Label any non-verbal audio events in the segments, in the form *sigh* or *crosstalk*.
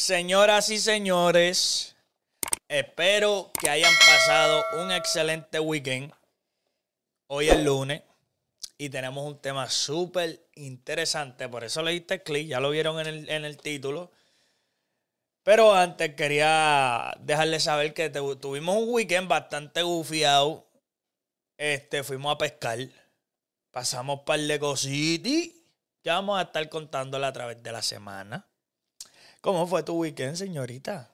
Señoras y señores, espero que hayan pasado un excelente weekend. Hoy es lunes y tenemos un tema súper interesante. Por eso le diste clic, ya lo vieron en el, título. Pero antes quería dejarles saber que tuvimos un weekend bastante gufiado. Este, fuimos a pescar. Pasamos par de cositas ya vamos a estar contándole a través de la semana. ¿Cómo fue tu weekend, señorita?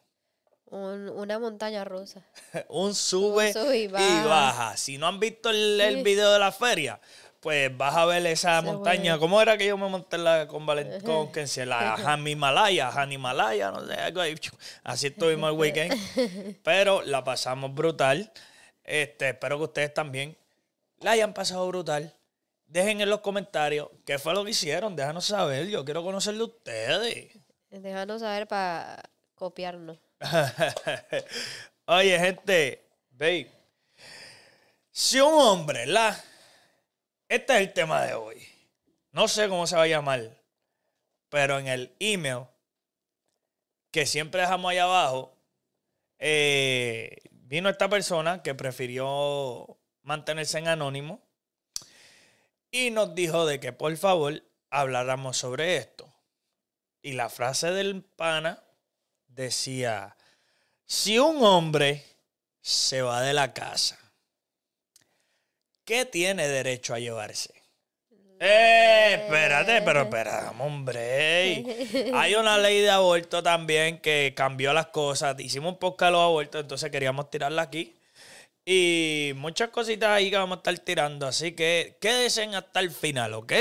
una montaña rusa. *laughs* un sube, y, baja. Si no han visto el, el, video de la feria, pues vas a ver esa montaña. ¿Cómo era que yo me monté la, con Valentón? con que se la Hanimalaya, *laughs* Hanimalaya, no sé, algo ahí. Así estuvimos el weekend. *laughs* Pero la pasamos brutal. Este, espero que ustedes también la hayan pasado brutal. Dejen en los comentarios qué fue lo que hicieron. Déjanos saber. Yo quiero conocerle a ustedes. Déjanos saber para copiarnos. *laughs* Oye, gente, ve. Si un hombre, la. Este es el tema de hoy. No sé cómo se va a llamar, pero en el email que siempre dejamos ahí abajo, eh, vino esta persona que prefirió mantenerse en anónimo y nos dijo de que por favor habláramos sobre esto. Y la frase del pana decía, si un hombre se va de la casa, ¿qué tiene derecho a llevarse? Eh, eh espérate, pero esperamos, hombre. *laughs* Hay una ley de aborto también que cambió las cosas. Hicimos un podcast de los abortos, entonces queríamos tirarla aquí. Y muchas cositas ahí que vamos a estar tirando, así que quédense hasta el final, ¿ok?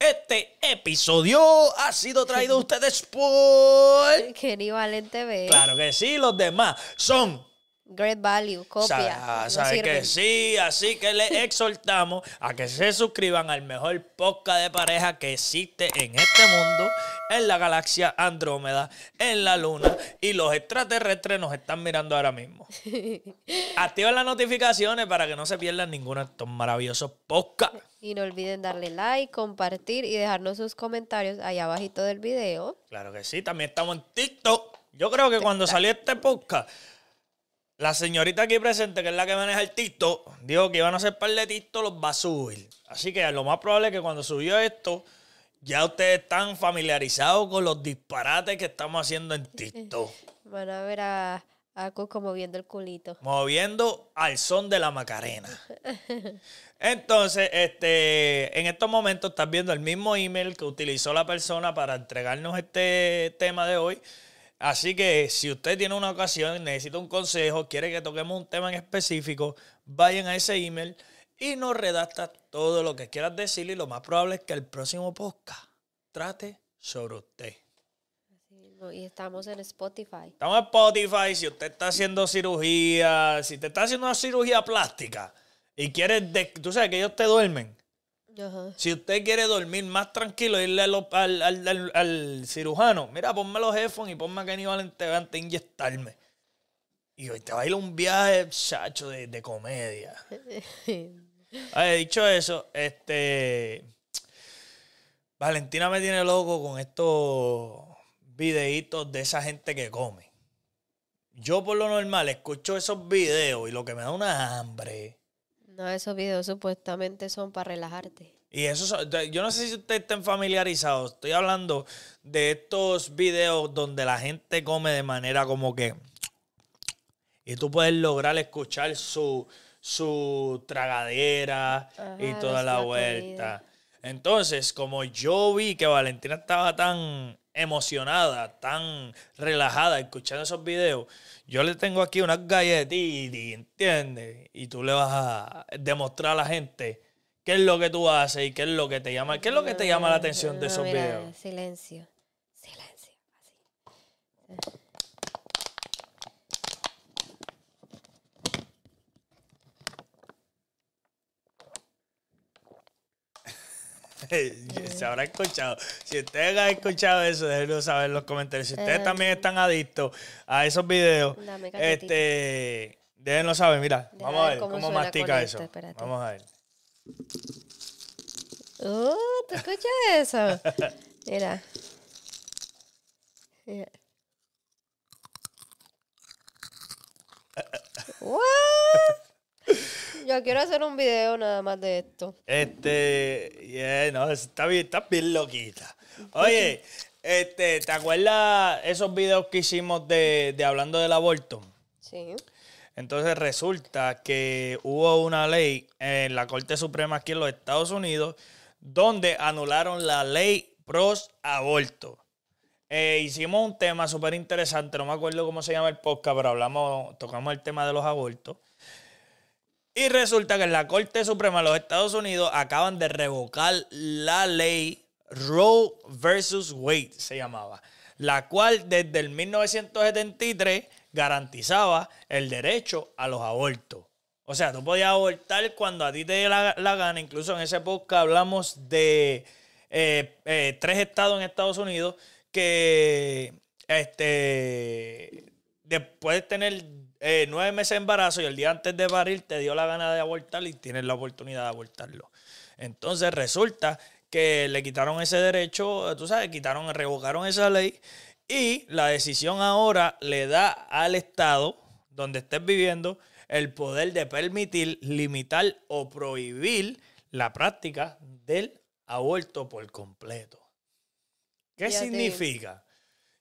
Este episodio ha sido traído a ustedes por... querido Valente B. Claro que sí, los demás son Great value, copia. O que sí, así que le *laughs* exhortamos a que se suscriban al mejor podcast de pareja que existe en este mundo, en la galaxia Andrómeda, en la luna, y los extraterrestres nos están mirando ahora mismo. *laughs* Activen las notificaciones para que no se pierdan ninguno de estos maravillosos podcasts. Y no olviden darle like, compartir y dejarnos sus comentarios allá abajito del video. Claro que sí, también estamos en TikTok. Yo creo que cuando salió este podcast, la señorita aquí presente, que es la que maneja el TikTok, dijo que iban a hacer par de TikTok, los va a subir. Así que lo más probable es que cuando subió esto, ya ustedes están familiarizados con los disparates que estamos haciendo en *laughs* TikTok. Van a ver a como viendo el culito. Moviendo al son de la Macarena. *laughs* Entonces, este, en estos momentos estás viendo el mismo email que utilizó la persona para entregarnos este tema de hoy. Así que si usted tiene una ocasión, necesita un consejo, quiere que toquemos un tema en específico, vayan a ese email y nos redacta todo lo que quieras decir y lo más probable es que el próximo podcast trate sobre usted. Y estamos en Spotify. Estamos en Spotify. Si usted está haciendo cirugía, si te está haciendo una cirugía plástica y quiere. Tú sabes que ellos te duermen. Si usted quiere dormir más tranquilo, irle al, cirujano. Mira, ponme los headphones y ponme a Kenny Valente antes de inyectarme. Y hoy te va a ir un viaje, chacho, de, de comedia. *laughs* dicho eso, este. Valentina me tiene loco con esto videitos de esa gente que come. Yo por lo normal escucho esos videos y lo que me da una hambre. No, esos videos supuestamente son para relajarte. Y eso, yo no sé si ustedes estén familiarizados. Estoy hablando de estos videos donde la gente come de manera como que. Y tú puedes lograr escuchar su, su tragadera y toda la vuelta. Entonces, como yo vi que Valentina estaba tan emocionada, tan relajada escuchando esos videos, yo le tengo aquí unas galletitas, ¿entiendes? Y tú le vas a demostrar a la gente qué es lo que tú haces y qué es lo que te llama, qué es lo que te llama la atención de esos videos. Silencio, silencio, *laughs* Se eh. habrá escuchado. Si ustedes han escuchado eso, déjenlo saber en los comentarios. Si ustedes eh, también están adictos a esos videos, este, déjenlo saber. Mira, este, vamos a ver cómo, mastica eso. vamos a ver. Uh, ¿te escuchas eso? *laughs* Mira. yo quiero hacer un video nada más de esto. Este, yeah, no, está bien, está bien loquita. Oye, *laughs* este, ¿te acuerdas esos videos que hicimos de, hablando del aborto? Sí. Entonces resulta que hubo una ley en la Corte Suprema aquí en los Estados Unidos donde anularon la ley pros aborto. Eh, hicimos un tema súper interesante, no me acuerdo cómo se llama el podcast, pero hablamos, tocamos el tema de los abortos. Y resulta que en la Corte Suprema de los Estados Unidos acaban de revocar la ley Roe versus Wade, se llamaba, la cual desde el 1973 garantizaba el derecho a los abortos. O sea, tú podías abortar cuando a ti te dé la, gana. Incluso en ese época hablamos de eh, eh, tres estados en Estados Unidos que este, de, tener eh, nueve meses de embarazo y el día antes de parir te dio la gana de abortar y tienes la oportunidad de abortarlo. Entonces resulta que le quitaron ese derecho, tú sabes, quitaron, revocaron esa ley y la decisión ahora le da al Estado, donde estés viviendo, el poder de permitir, limitar o prohibir la práctica del aborto por completo. ¿Qué significa?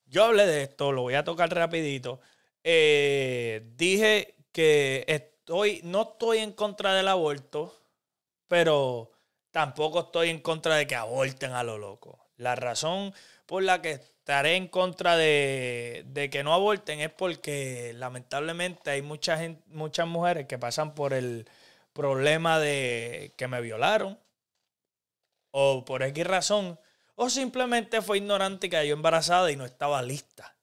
Yo hablé de esto, lo voy a tocar rapidito eh, dije que estoy, no estoy en contra del aborto, pero tampoco estoy en contra de que aborten a lo loco. La razón por la que estaré en contra de, que no aborten es porque lamentablemente hay mucha muchas mujeres que pasan por el problema de que me violaron o por X razón o simplemente fue ignorante que cayó embarazada y no estaba lista.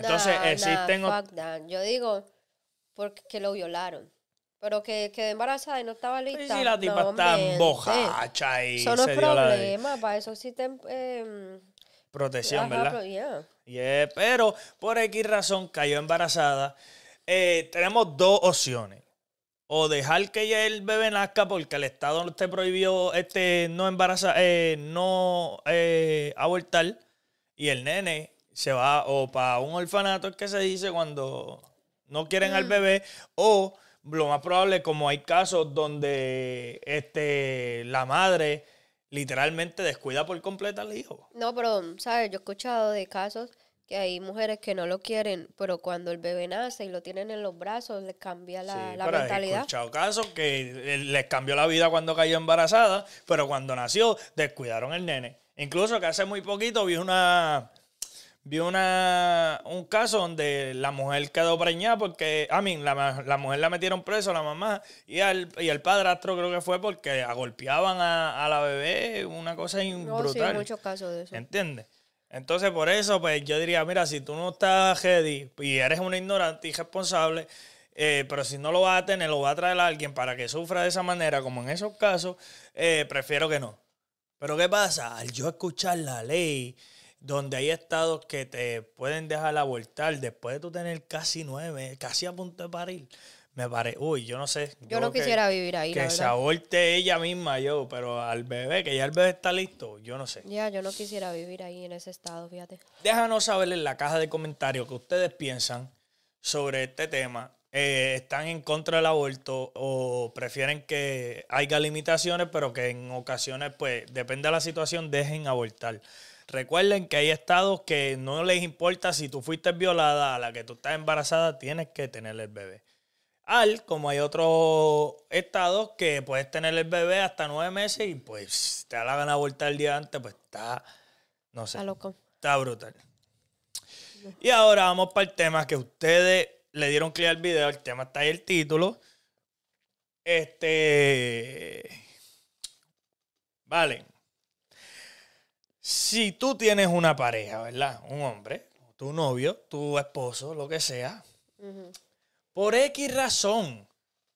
Entonces existen... Eh, Yo digo, porque lo violaron. Pero que quedó embarazada y no estaba lista. Sí, si la tipa no, está bojacha y Son los problemas, para eso existen... Eh, em, Protección, ¿verdad? pero por X razón cayó embarazada. Eh, tenemos dos opciones. O dejar que ya el bebé nazca porque el Estado te prohibió este, no, embaraza, eh, no eh, abortar. Y el nene se va o para un orfanato, es que se dice cuando no quieren al mm. bebé, o lo más probable, como hay casos donde este, la madre literalmente descuida por completo al hijo. No, pero, ¿sabes? Yo he escuchado de casos que hay mujeres que no lo quieren, pero cuando el bebé nace y lo tienen en los brazos, les cambia la, la mentalidad. He escuchado casos que les cambió la vida cuando cayó embarazada, pero cuando nació, descuidaron el nene. Incluso que hace muy poquito vi una, vi una, un caso donde la mujer quedó preñada porque, a mí, la, mujer la metieron preso, la mamá, y al, y el padrastro creo que fue porque agolpeaban a, a la bebé, una cosa no, brutal. Sí, muchos casos de eso. ¿Entiendes? Entonces, por eso, pues yo diría, mira, si tú no estás ready y eres una ignorante y responsable, eh, pero si no lo vas a tener, lo va a traer a alguien para que sufra de esa manera, como en esos casos, eh, prefiero que no. Pero ¿qué pasa? Al yo escuchar la ley donde hay estados que te pueden dejar abortar después de tú tener casi nueve, casi a punto de parir. Me parece, uy, yo no sé. Yo, no quisiera vivir ahí. Que se aborte ella misma, yo, pero al bebé, que ya el bebé está listo, yo no sé. Ya, yo no quisiera vivir ahí en ese estado, fíjate. Déjanos saber en la caja de comentarios que ustedes piensan sobre este tema. Eh, están en contra del aborto o prefieren que haya limitaciones, pero que en ocasiones, pues, depende de la situación, dejen abortar. Recuerden que hay estados que no les importa si tú fuiste violada, a la que tú estás embarazada, tienes que tener el bebé. Al, como hay otros estados que puedes tener el bebé hasta nueve meses y pues te da la gana abortar el día antes, pues está, no sé. Está loco. Está brutal. Y ahora vamos para el tema que ustedes le dieron clic al video, el tema está ahí el título. Este. Vale si tú tienes una pareja, ¿verdad? Un hombre, tu novio, tu esposo, lo que sea, por X razón,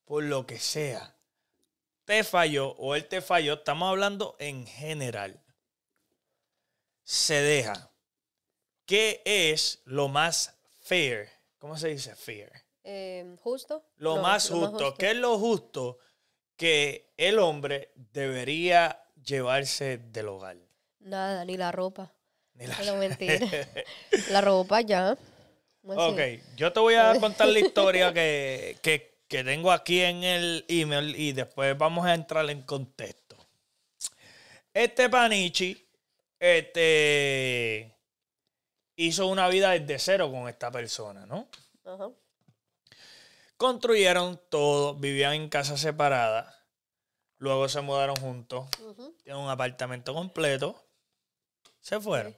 por lo que sea, te falló o él te falló, estamos hablando en general, se deja. ¿Qué es lo más fair? ¿Cómo se dice fair? Em, justo. Lo, más justo. más justo. ¿Qué es lo justo que el hombre debería llevarse del hogar? Nada, ni la ropa. la... *laughs* la ropa ya. Ok, yo te voy a *laughs* contar la historia que, que, tengo aquí en el email y después vamos a entrar en contexto. Este Panichi este, hizo una vida desde cero con esta persona, ¿no? Construyeron todo, vivían en casa separada, luego se mudaron juntos, tienen un apartamento completo se fueron.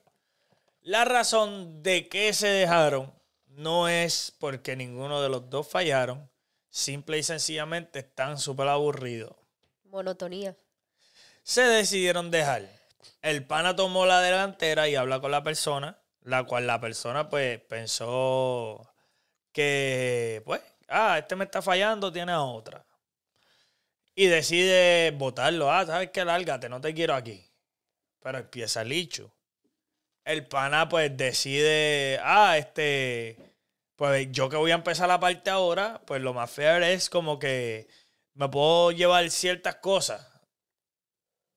La razón de que se dejaron no es porque ninguno de los dos fallaron. Simple y sencillamente están súper aburridos. Monotonía. Se decidieron dejar. El pana tomó la delantera y habla con la persona, la cual la persona pues pensó que, pues, ah, este me está fallando, tiene a otra. Y decide votarlo. Ah, sabes que lárgate, no te quiero aquí. Pero empieza el licho el pana pues decide, ah, este, pues yo que voy a empezar la parte ahora, pues lo más feo es como que me puedo llevar ciertas cosas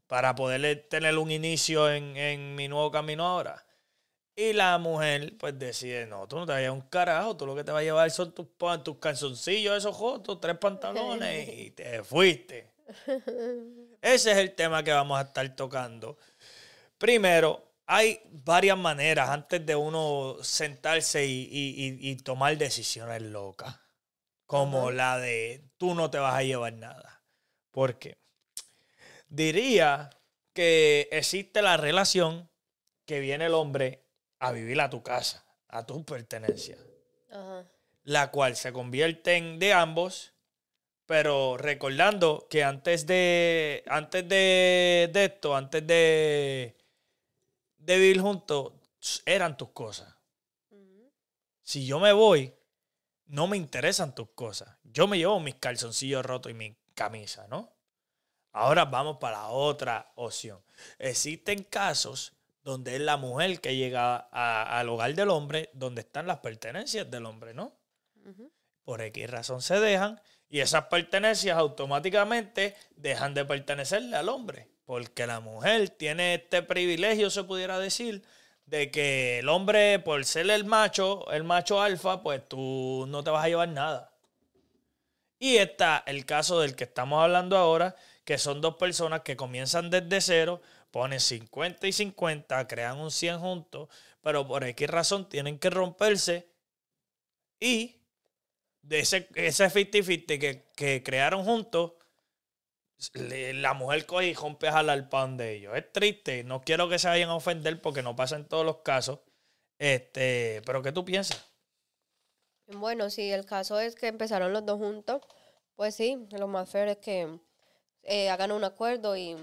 para poder tener un inicio en, mi nuevo camino ahora. Y la mujer pues decide, no, tú no te vas a un carajo, tú lo que te vas a llevar son tus, tus calzoncillos, esos jotos, tres pantalones y te fuiste. *laughs* Ese es el tema que vamos a estar tocando. Primero, hay varias maneras antes de uno sentarse y, tomar decisiones locas. Como la de tú no te vas a llevar nada. Porque diría que existe la relación que viene el hombre a vivir a tu casa, a tu pertenencia. La cual se convierte en de ambos, pero recordando que antes de, antes de esto, antes de de vivir juntos eran tus cosas. Si yo me voy, no me interesan tus cosas. Yo me llevo mis calzoncillos rotos y mi camisa, ¿no? Ahora vamos para la otra opción. Existen casos donde es la mujer que llega al hogar del hombre, donde están las pertenencias del hombre, ¿no? Por X razón se dejan y esas pertenencias automáticamente dejan de pertenecerle al hombre. Porque la mujer tiene este privilegio, se pudiera decir, de que el hombre, por ser el macho, el macho alfa, pues tú no te vas a llevar nada. Y está el caso del que estamos hablando ahora, que son dos personas que comienzan desde cero, ponen 50 y 50, crean un 100 juntos, pero por X razón tienen que romperse y de ese 50-50 que, que crearon juntos, la mujer coge y rompe a el pan de ellos. Es triste, no quiero que se vayan a ofender porque no pasa en todos los casos. Este, pero ¿qué tú piensas? Bueno, si el caso es que empezaron los dos juntos, pues sí, lo más feo es que eh, hagan un acuerdo y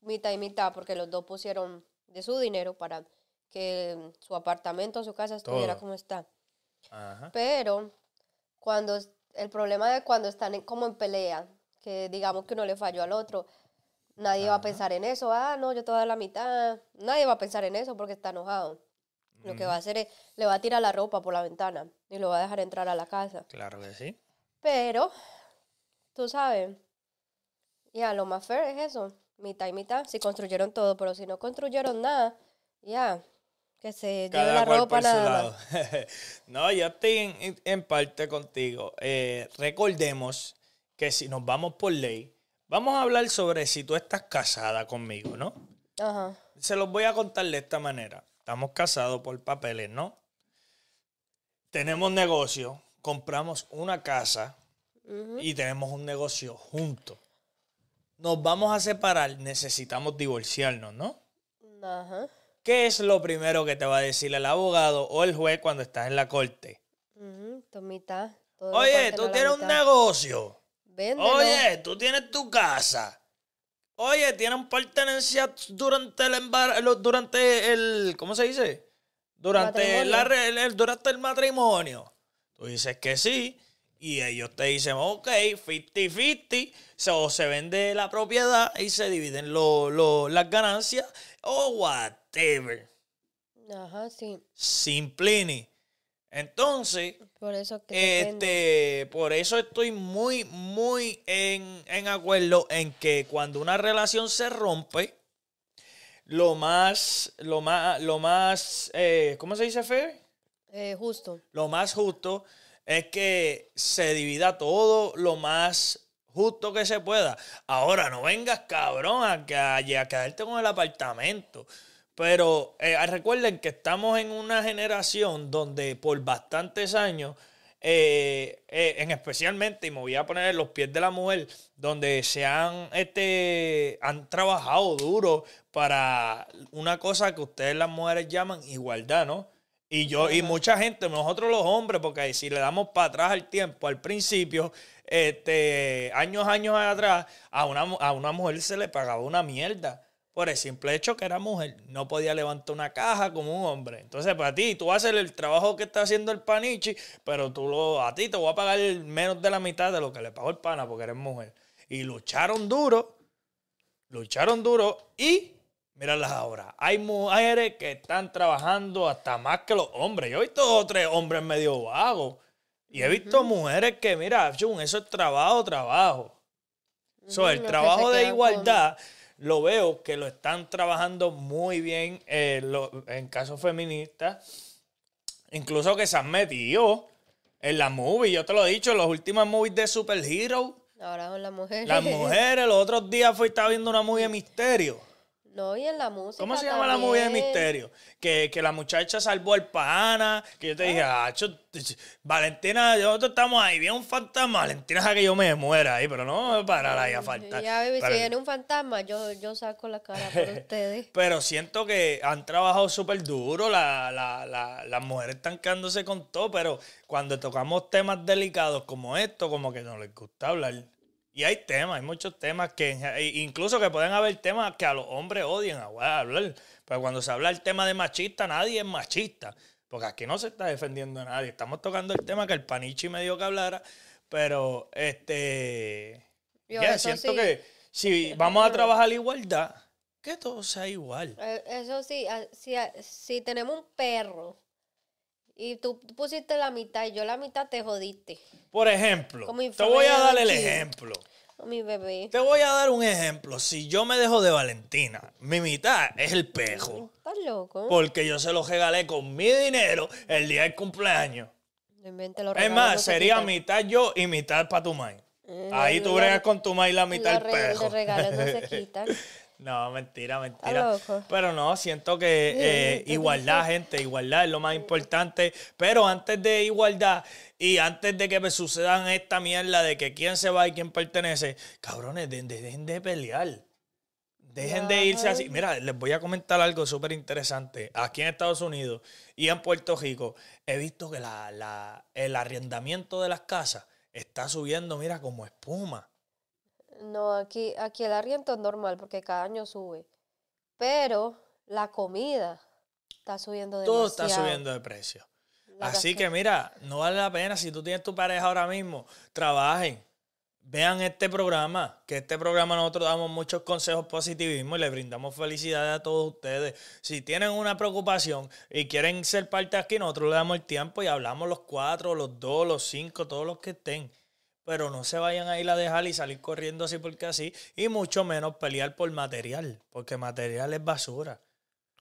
mitad y mitad, porque los dos pusieron de su dinero para que su apartamento, su casa estuviera como está. Pero cuando el problema es cuando están como en pelea, que digamos que uno le falló al otro. Nadie va a pensar en eso, ah, no, yo te voy a dar la mitad. Nadie va a pensar en eso porque está enojado. Lo que va a hacer es, le va a tirar la ropa por la ventana y lo va a dejar entrar a la casa. Claro que sí. Pero, tú sabes, ya, lo más fair es eso, mitad y mitad. Si construyeron todo, pero si no construyeron nada, ya, que se la ropa *laughs* no, yo estoy en, parte contigo. Eh, recordemos que si nos vamos por ley, vamos a hablar sobre si tú estás casada conmigo, ¿no? Ajá. Se los voy a contar de esta manera. Estamos casados por papeles, ¿no? Tenemos negocio, compramos una casa y tenemos un negocio juntos. Nos vamos a separar, necesitamos divorciarnos, ¿no? Ajá. ¿Qué es lo primero que te va a decir el abogado o el juez cuando estás en la corte? Oye, tú tienes un negocio. Oye, tú tienes tu casa. Oye, tienen pertenencia durante el durante el, ¿cómo se dice? Durante el, durante el matrimonio. Tú dices que sí y ellos te dicen, ok, 50-50, o se vende la propiedad y se dividen las ganancias o whatever. Ajá, sí. Simplini. Entonces, por eso este, por eso estoy muy, muy en, acuerdo en que cuando una relación se rompe, lo más, lo más, lo más, eh, ¿cómo se dice, fe eh, justo. Lo más justo es que se divida todo lo más justo que se pueda. Ahora, no vengas, cabrón, a, a quedarte con el apartamento. Pero eh, ah, recuerden que estamos en una generación donde por bastantes años, eh, eh, en especialmente, y me voy a poner en los pies de la mujer, donde se han, este, han trabajado duro para una cosa que ustedes las mujeres llaman igualdad, ¿no? Y yo, y mucha gente, nosotros los hombres, porque si le damos para atrás al tiempo, al principio, este, años, años atrás, a una, a una mujer se le pagaba una mierda por el simple hecho que era mujer, no podía levantar una caja como un hombre. Entonces, para pues, ti, tú hacer el trabajo que está haciendo el panichi, pero tú lo, a ti te voy a pagar menos de la mitad de lo que le pagó el pana porque eres mujer. Y lucharon duro, lucharon duro y las ahora. Hay mujeres que están trabajando hasta más que los hombres. Yo he visto otros tres hombres medio vagos y he visto mujeres que, mira, eso es trabajo, trabajo. Uh el trabajo de igualdad lo veo que lo están trabajando muy bien eh, en casos feministas. Incluso que se han metido en la movie Yo te lo he dicho, los últimos movies de Superhero. Ahora son las mujeres. Las mujeres. Los otros días fui, estaba viendo una movie de misterio no, y en la música. ¿Cómo se llama la movie de misterio? Que, que la muchacha salvó al pana, que yo te dije, ah, Valentina, nosotros estamos ahí, viene un fantasma, Valentina sabe que yo me muera ahí, pero no parar ahí a faltar. Ya, baby, si viene un fantasma, yo, yo saco la cara por *laughs* ustedes. Pero siento que han trabajado súper duro, la, la, las mujeres están quedándose con todo, pero cuando tocamos temas delicados como esto, como que no les gusta hablar. Y hay temas, hay muchos temas que e incluso que pueden haber temas que a los hombres odien a hablar. Pero cuando se habla el tema de machista, nadie es machista. Porque aquí no se está defendiendo a nadie. Estamos tocando el tema que el panichi me dio que hablara. Pero este. Yo siento que si vamos a trabajar la igualdad, que todo sea igual. Eh, eso sí, si, si tenemos un perro y tú pusiste la mitad y yo la mitad te jodiste. Por ejemplo, te voy a dar el ejemplo. Oh, mi bebé. Te voy a dar un ejemplo. Si yo me dejo de Valentina, mi mitad es el pejo. Estás loco. Porque yo se lo regalé con mi dinero el día del cumpleaños. es más, sería mitad yo y mitad para tu mãe. Eh, Ahí tú bregas con tu maíz la mitad del pejo. no se *laughs* quitan. No, mentira, mentira. Pero no, siento que eh, igualdad, gente, igualdad es lo más importante. Pero antes de igualdad y antes de que me sucedan esta mierda de que quién se va y quién pertenece, cabrones, de, dejen de pelear. Dejen de irse así. Mira, les voy a comentar algo súper interesante. Aquí en Estados Unidos y en Puerto Rico he visto que la, el arrendamiento de las casas está subiendo, mira, como espuma. No, aquí, aquí el arriendo es normal porque cada año sube. Pero la comida está subiendo de precio. Todo está subiendo de precio. Así que mira, no vale la pena si tú tienes tu pareja ahora mismo, trabajen. Vean este programa, que este programa nosotros damos muchos consejos positivismo y les brindamos felicidades a todos ustedes. Si tienen una preocupación y quieren ser parte aquí, nosotros le damos el tiempo y hablamos los cuatro, los dos, los cinco, todos los que estén pero no se vayan a ir a dejar y salir corriendo así porque así, y mucho menos pelear por material, porque material es basura.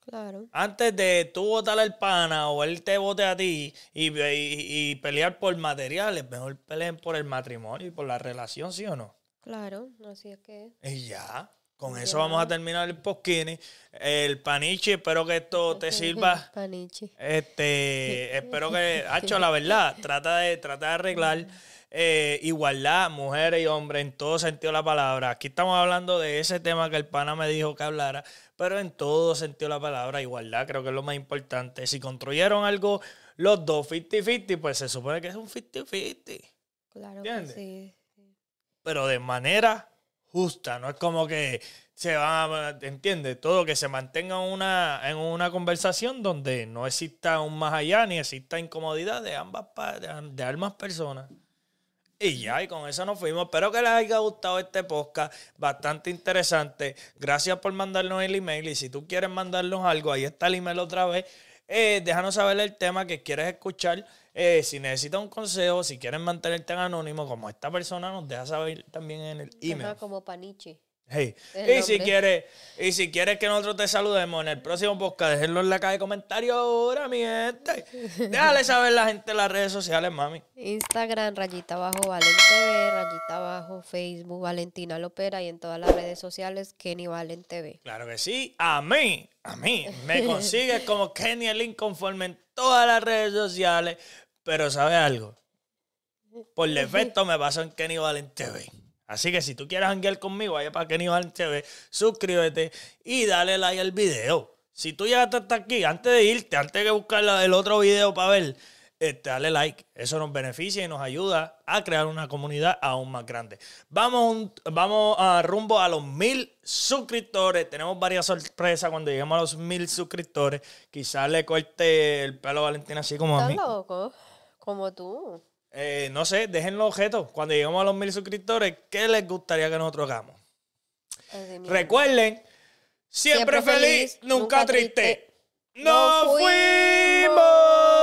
Claro. Antes de tú votar al pana o él te bote a ti y, y, pelear por materiales, mejor peleen por el matrimonio y por la relación, ¿sí o no? Claro, así es que. Y ya, con eso vamos a terminar el posquini, el paniche, espero que esto *laughs* te sirva. paniche. Este, *laughs* espero que, Hacho, la verdad, trata de, trata de arreglar. *laughs* Eh, igualdad, mujeres y hombres, en todo sentido la palabra. Aquí estamos hablando de ese tema que el pana me dijo que hablara, pero en todo sentido la palabra, igualdad creo que es lo más importante. Si construyeron algo los dos 50-50, pues se supone que es un 50-50. Claro sí. Pero de manera justa, no es como que se va, entiende, todo que se mantenga una, en una conversación donde no exista un más allá ni exista incomodidad de ambas de ambas personas. Y ya, y con eso nos fuimos. Espero que les haya gustado este podcast, bastante interesante. Gracias por mandarnos el email. Y si tú quieres mandarnos algo, ahí está el email otra vez. Eh, déjanos saber el tema que quieres escuchar. Eh, si necesitas un consejo, si quieres mantenerte anónimo, como esta persona nos deja saber también en el email. como Panichi. Y si quieres, y si quieres que nosotros te saludemos en el próximo podcast, déjenlo en la caja de comentarios ahora, mi gente. *laughs* Déjale saber la gente en las redes sociales, mami. Instagram, rayita abajo, valente TV, rayita abajo, Facebook, Valentina Lopera y en todas las redes sociales, Kenny valente TV. Claro que sí, a mí, a mí, me consigues *laughs* como Kenny el Inconforme en todas las redes sociales, pero ¿sabes algo? Por defecto me pasó en Kenny valente TV. Así que si tú quieres hanguear conmigo, vaya para Kenny Van TV, suscríbete y dale like al video. Si tú llegaste hasta aquí, antes de irte, antes de buscar el otro video para ver, este, dale like. Eso nos beneficia y nos ayuda a crear una comunidad aún más grande. Vamos, vamos a rumbo a los mil suscriptores. Tenemos varias sorpresas cuando lleguemos a los mil suscriptores. Quizás le corte el pelo a Valentina así como a mí. loco? Como tú. Eh, no sé, dejen los objetos. Cuando lleguemos a los mil suscriptores, ¿qué les gustaría que nosotros hagamos? Recuerden, siempre, feliz, nunca, triste. ¡No fuimos!